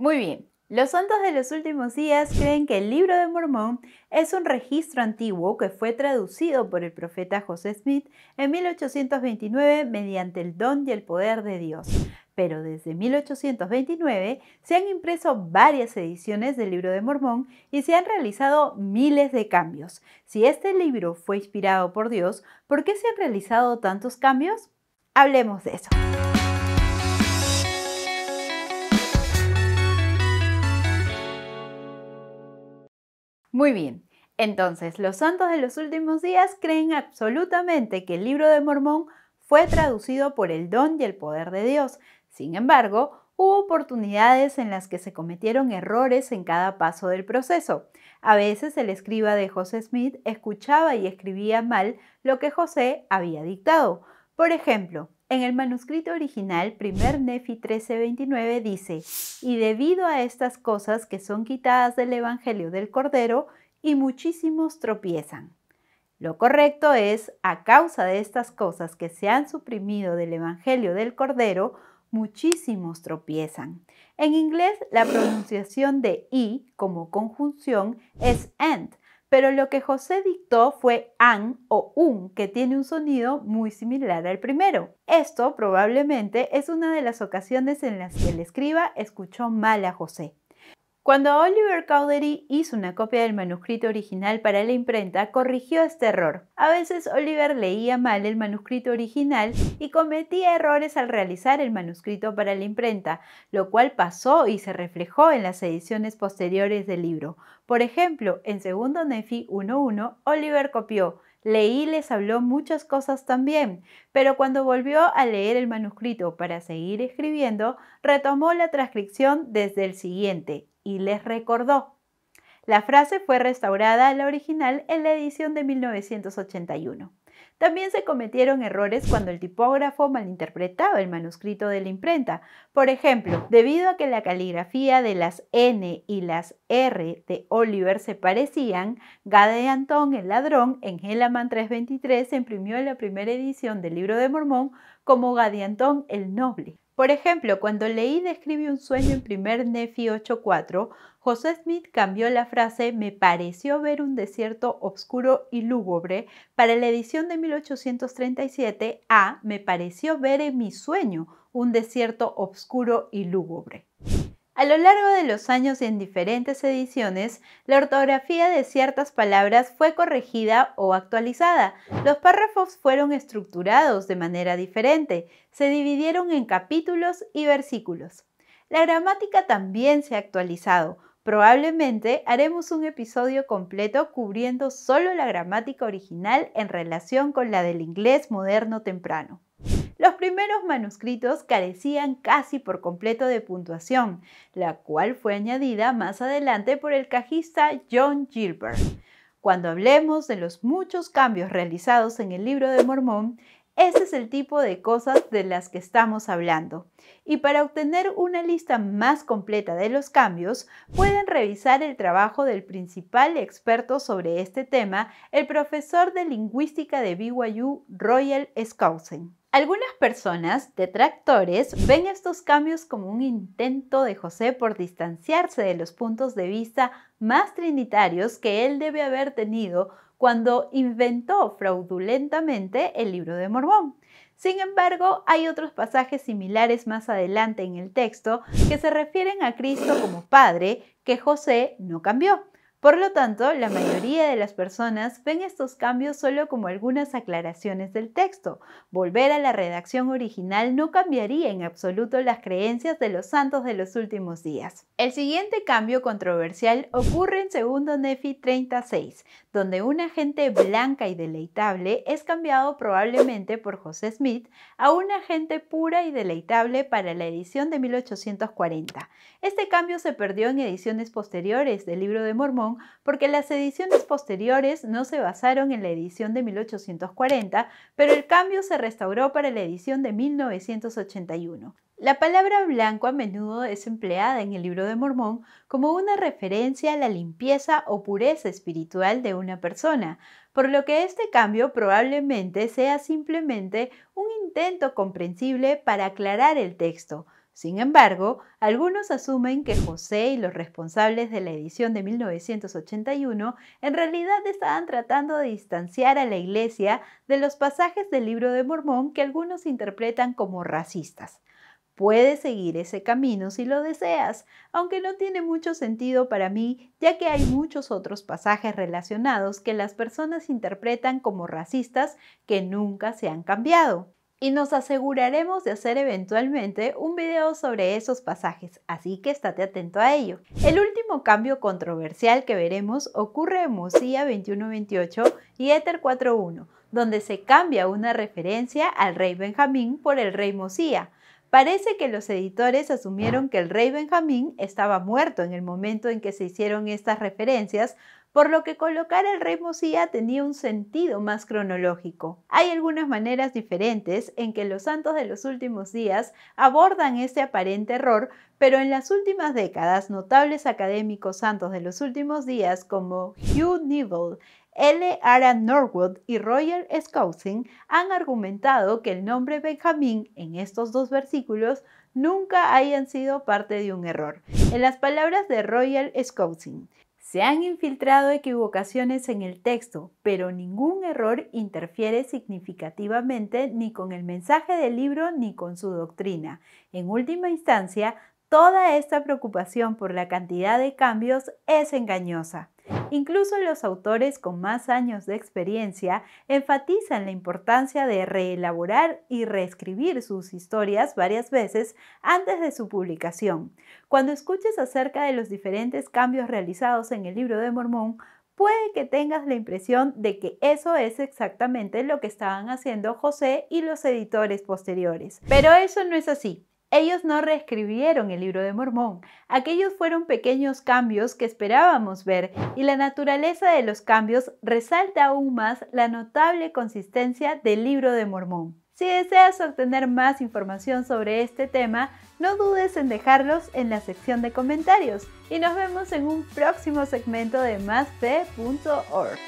Muy bien, los santos de los últimos días creen que el libro de Mormón es un registro antiguo que fue traducido por el profeta José Smith en 1829 mediante el don y el poder de Dios. Pero desde 1829 se han impreso varias ediciones del libro de Mormón y se han realizado miles de cambios. Si este libro fue inspirado por Dios, ¿por qué se han realizado tantos cambios? Hablemos de eso. Muy bien, entonces los santos de los últimos días creen absolutamente que el libro de Mormón fue traducido por el don y el poder de Dios. Sin embargo, hubo oportunidades en las que se cometieron errores en cada paso del proceso. A veces el escriba de José Smith escuchaba y escribía mal lo que José había dictado. Por ejemplo, en el manuscrito original, primer Nefi 1329 dice, y debido a estas cosas que son quitadas del Evangelio del Cordero, y muchísimos tropiezan. Lo correcto es, a causa de estas cosas que se han suprimido del Evangelio del Cordero, muchísimos tropiezan. En inglés, la pronunciación de y como conjunción es and, pero lo que José dictó fue an o un, que tiene un sonido muy similar al primero. Esto probablemente es una de las ocasiones en las que el escriba escuchó mal a José. Cuando Oliver Cowdery hizo una copia del manuscrito original para la imprenta, corrigió este error. A veces Oliver leía mal el manuscrito original y cometía errores al realizar el manuscrito para la imprenta, lo cual pasó y se reflejó en las ediciones posteriores del libro. Por ejemplo, en segundo Nefi 1.1, Oliver copió Leí les habló muchas cosas también, pero cuando volvió a leer el manuscrito para seguir escribiendo, retomó la transcripción desde el siguiente, les recordó. La frase fue restaurada a la original en la edición de 1981. También se cometieron errores cuando el tipógrafo malinterpretaba el manuscrito de la imprenta. Por ejemplo, debido a que la caligrafía de las N y las R de Oliver se parecían, Gade el ladrón en Helaman 323 se imprimió en la primera edición del libro de Mormón como Gadeantón el noble. Por ejemplo, cuando leí Describe un sueño en primer Nefi 8.4, José Smith cambió la frase me pareció ver un desierto oscuro y lúgubre para la edición de 1837 a me pareció ver en mi sueño un desierto oscuro y lúgubre. A lo largo de los años y en diferentes ediciones, la ortografía de ciertas palabras fue corregida o actualizada. Los párrafos fueron estructurados de manera diferente, se dividieron en capítulos y versículos. La gramática también se ha actualizado. Probablemente haremos un episodio completo cubriendo solo la gramática original en relación con la del inglés moderno temprano. Los primeros manuscritos carecían casi por completo de puntuación, la cual fue añadida más adelante por el cajista John Gilbert. Cuando hablemos de los muchos cambios realizados en el libro de Mormón, ese es el tipo de cosas de las que estamos hablando. Y para obtener una lista más completa de los cambios, pueden revisar el trabajo del principal experto sobre este tema, el profesor de lingüística de BYU, Royal Skousen. Algunas personas detractores ven estos cambios como un intento de José por distanciarse de los puntos de vista más trinitarios que él debe haber tenido cuando inventó fraudulentamente el libro de Mormón. Sin embargo, hay otros pasajes similares más adelante en el texto que se refieren a Cristo como Padre que José no cambió. Por lo tanto, la mayoría de las personas ven estos cambios solo como algunas aclaraciones del texto. Volver a la redacción original no cambiaría en absoluto las creencias de los santos de los últimos días. El siguiente cambio controversial ocurre en segundo Nefi 36, donde una gente blanca y deleitable es cambiado probablemente por José Smith a una gente pura y deleitable para la edición de 1840. Este cambio se perdió en ediciones posteriores del libro de Mormón porque las ediciones posteriores no se basaron en la edición de 1840, pero el cambio se restauró para la edición de 1981. La palabra blanco a menudo es empleada en el libro de Mormón como una referencia a la limpieza o pureza espiritual de una persona, por lo que este cambio probablemente sea simplemente un intento comprensible para aclarar el texto, sin embargo, algunos asumen que José y los responsables de la edición de 1981 en realidad estaban tratando de distanciar a la Iglesia de los pasajes del libro de Mormón que algunos interpretan como racistas. Puedes seguir ese camino si lo deseas, aunque no tiene mucho sentido para mí, ya que hay muchos otros pasajes relacionados que las personas interpretan como racistas que nunca se han cambiado y nos aseguraremos de hacer eventualmente un video sobre esos pasajes, así que estate atento a ello. El último cambio controversial que veremos ocurre en Mosía 2128 y Éter 41, donde se cambia una referencia al rey Benjamín por el rey Mosía. Parece que los editores asumieron que el rey Benjamín estaba muerto en el momento en que se hicieron estas referencias, por lo que colocar el rey Mosía tenía un sentido más cronológico. Hay algunas maneras diferentes en que los santos de los últimos días abordan este aparente error, pero en las últimas décadas notables académicos santos de los últimos días como Hugh Neville, L. Aaron Norwood y Royal scouting han argumentado que el nombre Benjamín en estos dos versículos nunca hayan sido parte de un error. En las palabras de Royal Scousing, se han infiltrado equivocaciones en el texto, pero ningún error interfiere significativamente ni con el mensaje del libro ni con su doctrina. En última instancia, toda esta preocupación por la cantidad de cambios es engañosa. Incluso los autores con más años de experiencia enfatizan la importancia de reelaborar y reescribir sus historias varias veces antes de su publicación. Cuando escuches acerca de los diferentes cambios realizados en el libro de Mormón, puede que tengas la impresión de que eso es exactamente lo que estaban haciendo José y los editores posteriores. Pero eso no es así. Ellos no reescribieron el libro de Mormón. Aquellos fueron pequeños cambios que esperábamos ver y la naturaleza de los cambios resalta aún más la notable consistencia del libro de Mormón. Si deseas obtener más información sobre este tema, no dudes en dejarlos en la sección de comentarios y nos vemos en un próximo segmento de másfe.org.